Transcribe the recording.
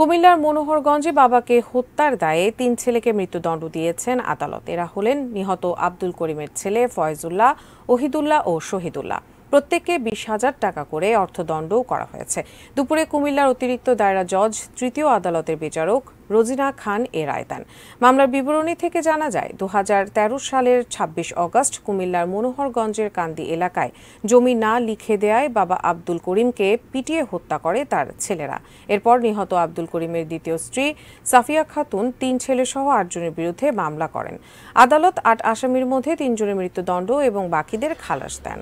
কুমিল্লার মনোহরগঞ্জে বাবাকে হত্যার দায়ে তিন ছেলেকে মৃত্যুদণ্ড দিয়েছেন আদালত এরা হলেন নিহত আব্দুল করিমের ছেলে ফয়জুল্লাহ ওহিদুল্লাহ ও শহীদুল্লাহ প্রত্যেককে বিশ হাজার টাকা করে অর্থদণ্ডও করা হয়েছে দুপুরে কুমিল্লার অতিরিক্ত দায়রা জজ তৃতীয় আদালতের বিচারক রোজিনা খান এ রায় দেন মামলার বিবরণী থেকে জানা যায় দু সালের ২৬ অগস্ট কুমিল্লার মনোহরগঞ্জের কান্দি এলাকায় জমি না লিখে দেয় বাবা আব্দুল করিমকে পিটিয়ে হত্যা করে তার ছেলেরা এরপর নিহত আব্দুল করিমের দ্বিতীয় স্ত্রী সাফিয়া খাতুন তিন ছেলেসহ আটজনের বিরুদ্ধে মামলা করেন আদালত আট আসামির মধ্যে তিনজনের মৃত্যুদণ্ড এবং বাকিদের খালাস দেন